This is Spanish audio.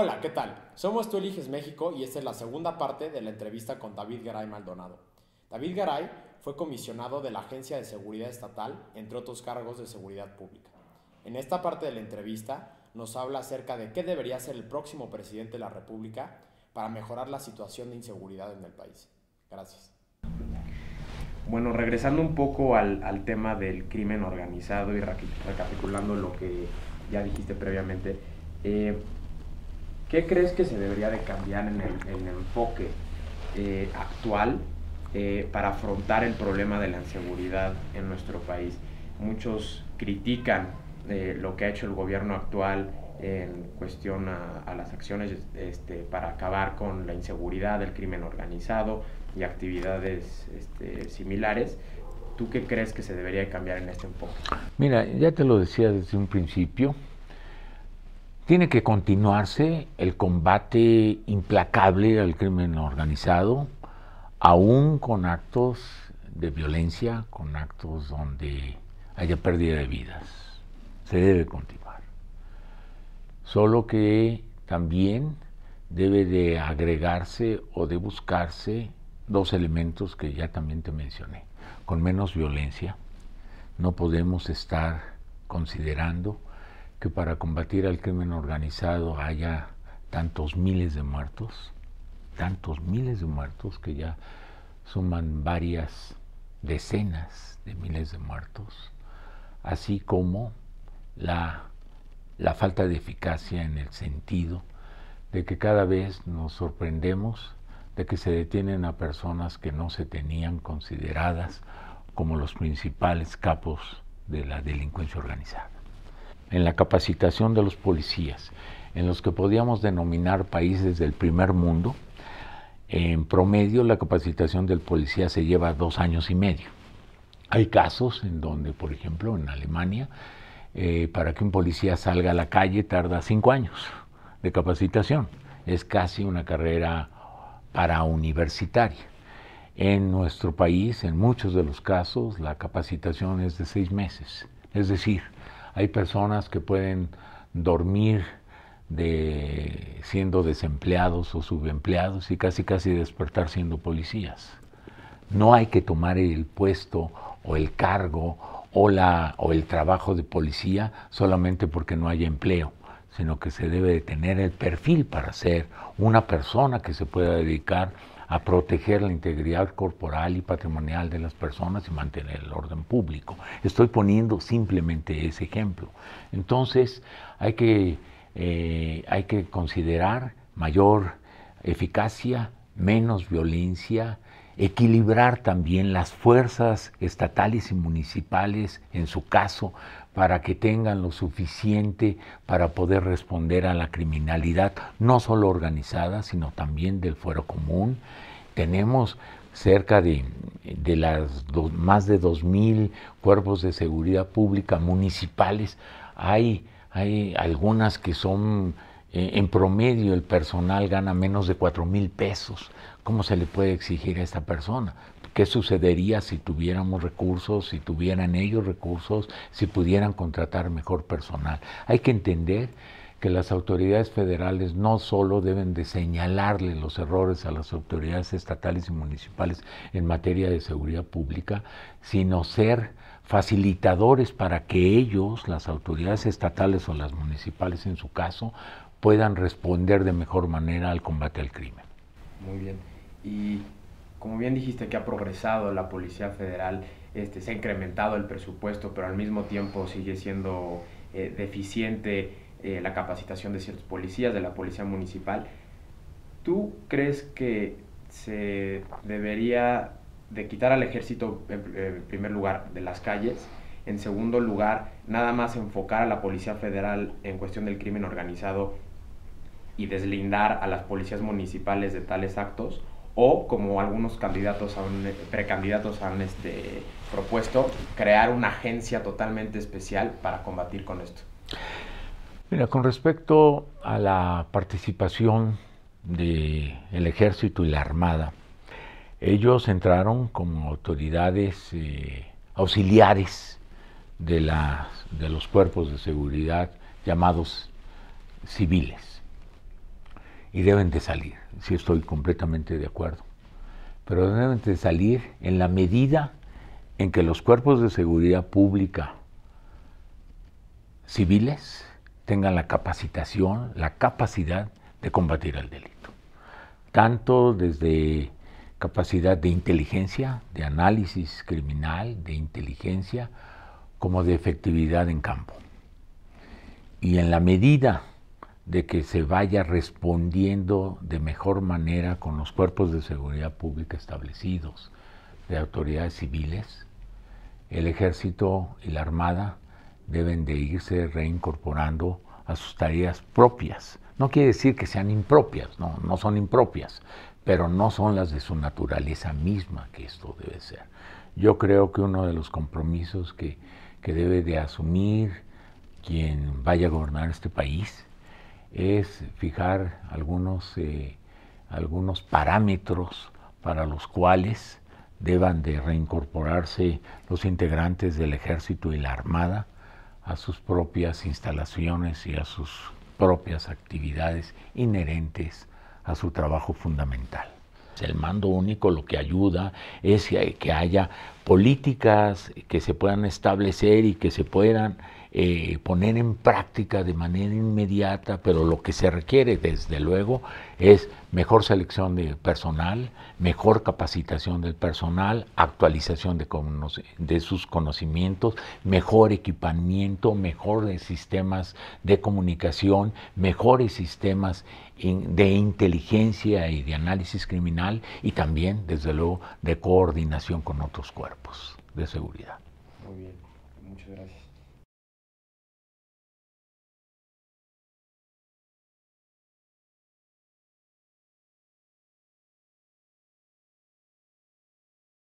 Hola, ¿qué tal? Somos Tú Eliges México y esta es la segunda parte de la entrevista con David Garay Maldonado. David Garay fue comisionado de la Agencia de Seguridad Estatal, entre otros cargos de seguridad pública. En esta parte de la entrevista nos habla acerca de qué debería hacer el próximo presidente de la República para mejorar la situación de inseguridad en el país. Gracias. Bueno, regresando un poco al, tema del crimen organizado y recapitulando lo que ya dijiste previamente, eh, ¿Qué crees que se debería de cambiar en el, enfoque eh, actual eh, para afrontar el problema de la inseguridad en nuestro país? Muchos critican eh, lo que ha hecho el gobierno actual en cuestión a, las acciones este, para acabar con la inseguridad, el crimen organizado y actividades este, similares. ¿Tú qué crees que se debería cambiar en este enfoque? Mira, ya te lo decía desde un principio, tiene que continuarse el combate implacable al crimen organizado, aún con actos de violencia, con actos donde haya pérdida de vidas. Se debe continuar. Solo que también debe de agregarse o de buscarse dos elementos que ya también te mencioné. Con menos violencia no podemos estar considerando que para combatir al crimen organizado haya tantos miles de muertos, tantos miles de muertos que ya suman varias decenas de miles de muertos, así como la, la falta de eficacia en el sentido de que cada vez nos sorprendemos de que se detienen a personas que no se tenían consideradas como los principales capos de la delincuencia organizada en la capacitación de los policías, en los que podíamos denominar países del primer mundo, en promedio la capacitación del policía se lleva dos años y medio. Hay casos en donde, por ejemplo, en Alemania, eh, para que un policía salga a la calle tarda cinco años de capacitación. Es casi una carrera para universitaria. En nuestro país, en muchos de los casos, la capacitación es de seis meses. Es decir, hay personas que pueden dormir siendo desempleados o subempleados y casi casi despertar siendo policías. No hay que tomar el puesto o el cargo o, la, o el trabajo de policía solamente porque no haya empleo, sino que se debe de tener el perfil para ser una persona que se pueda dedicar a proteger la integridad corporal y patrimonial de las personas y mantener el orden público. Estoy poniendo simplemente ese ejemplo. Entonces, hay que, eh, hay que considerar mayor eficacia, menos violencia equilibrar también las fuerzas estatales y municipales, en su caso, para que tengan lo suficiente para poder responder a la criminalidad, no solo organizada, sino también del fuero común. Tenemos cerca de, de las más de 2.000 cuerpos de seguridad pública municipales. Hay, hay algunas que son eh, en promedio el personal gana menos de cuatro mil pesos. ¿Cómo se le puede exigir a esta persona? ¿Qué sucedería si tuviéramos recursos, si tuvieran ellos recursos, si pudieran contratar mejor personal? Hay que entender que las autoridades federales no solo deben de señalarle los errores a las autoridades estatales y municipales en materia de seguridad pública, sino ser facilitadores para que ellos, las autoridades estatales o las municipales en su caso, puedan responder de mejor manera al combate al crimen. Muy bien. Y como bien dijiste que ha progresado la Policía Federal, este, se ha incrementado el presupuesto, pero al mismo tiempo sigue siendo eh, deficiente eh, la capacitación de ciertos policías, de la Policía Municipal. ¿Tú crees que se debería de quitar al ejército eh, en, primer lugar de las calles, en segundo lugar nada más enfocar a la Policía Federal en cuestión del crimen organizado y deslindar a las policías municipales de tales actos, o como algunos candidatos eh, precandidatos han este, propuesto, crear una agencia totalmente especial para combatir con esto. Mira, con respecto a la participación del el ejército y la armada, ellos entraron como autoridades eh, auxiliares de, de los cuerpos de seguridad llamados civiles. Y deben de salir, si estoy completamente de acuerdo. Pero deben de salir en la medida en que los cuerpos de seguridad pública civiles tengan la capacitación, la capacidad de combatir el delito. Tanto desde capacidad de inteligencia, de análisis criminal, de inteligencia, como de efectividad en campo. Y en la medida de que se vaya respondiendo de mejor manera con los cuerpos de seguridad pública establecidos, de autoridades civiles, el ejército y la armada deben de irse reincorporando a sus tareas propias. No quiere decir que sean impropias, no, no son impropias, pero no son las de su naturaleza misma que esto debe ser. Yo creo que uno de los compromisos que, debe de asumir quien vaya a gobernar este país es fijar algunos, eh, algunos parámetros para los cuales deban de reincorporarse los integrantes del ejército y la armada a sus propias instalaciones y a sus propias actividades inherentes a su trabajo fundamental. El mando único lo que ayuda es que haya políticas que se puedan establecer y que se puedan eh, poner en práctica de manera inmediata, pero lo que se requiere desde luego es mejor selección de personal, mejor capacitación del personal, actualización de, sus conocimientos, mejor equipamiento, mejores eh, sistemas de comunicación, mejores sistemas de inteligencia y de análisis criminal y también, desde luego, de coordinación con otros cuerpos de seguridad. Muy bien, muchas gracias.